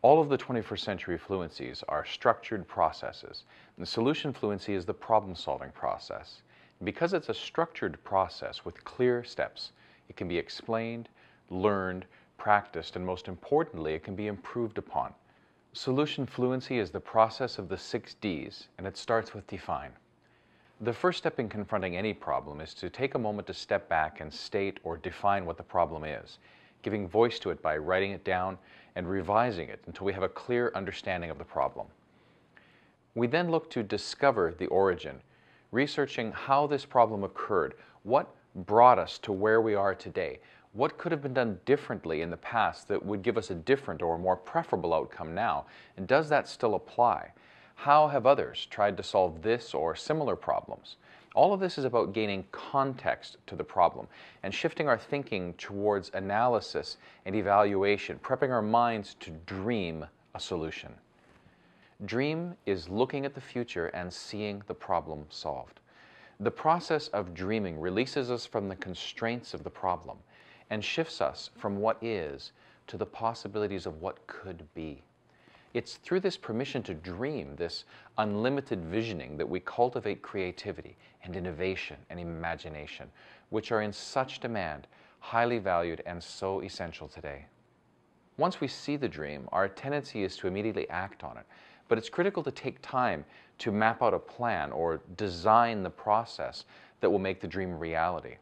All of the 21st century fluencies are structured processes, and the solution fluency is the problem-solving process. And because it's a structured process with clear steps, it can be explained, learned, practiced, and most importantly, it can be improved upon. Solution fluency is the process of the six Ds, and it starts with define. The first step in confronting any problem is to take a moment to step back and state or define what the problem is giving voice to it by writing it down and revising it until we have a clear understanding of the problem. We then look to discover the origin, researching how this problem occurred, what brought us to where we are today, what could have been done differently in the past that would give us a different or more preferable outcome now, and does that still apply? How have others tried to solve this or similar problems? All of this is about gaining context to the problem and shifting our thinking towards analysis and evaluation, prepping our minds to dream a solution. Dream is looking at the future and seeing the problem solved. The process of dreaming releases us from the constraints of the problem and shifts us from what is to the possibilities of what could be. It's through this permission to dream, this unlimited visioning, that we cultivate creativity and innovation and imagination, which are in such demand, highly valued, and so essential today. Once we see the dream, our tendency is to immediately act on it, but it's critical to take time to map out a plan or design the process that will make the dream reality.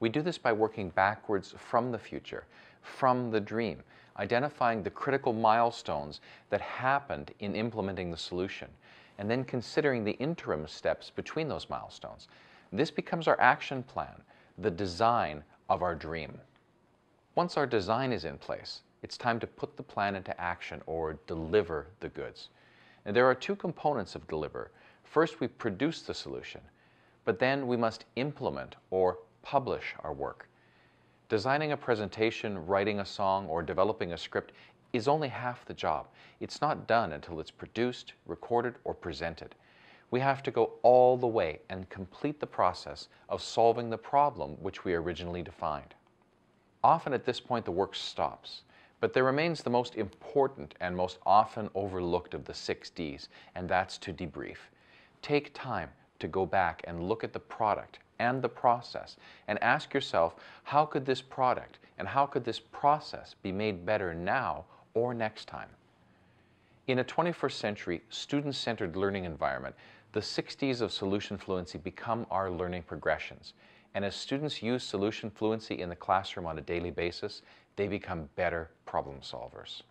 We do this by working backwards from the future from the dream, identifying the critical milestones that happened in implementing the solution, and then considering the interim steps between those milestones. This becomes our action plan, the design of our dream. Once our design is in place, it's time to put the plan into action or deliver the goods. And there are two components of deliver. First, we produce the solution, but then we must implement or publish our work. Designing a presentation, writing a song, or developing a script is only half the job. It's not done until it's produced, recorded, or presented. We have to go all the way and complete the process of solving the problem which we originally defined. Often at this point the work stops, but there remains the most important and most often overlooked of the six Ds, and that's to debrief. Take time to go back and look at the product and the process and ask yourself, how could this product and how could this process be made better now or next time? In a 21st century student-centered learning environment, the 60s of solution fluency become our learning progressions. And as students use solution fluency in the classroom on a daily basis, they become better problem solvers.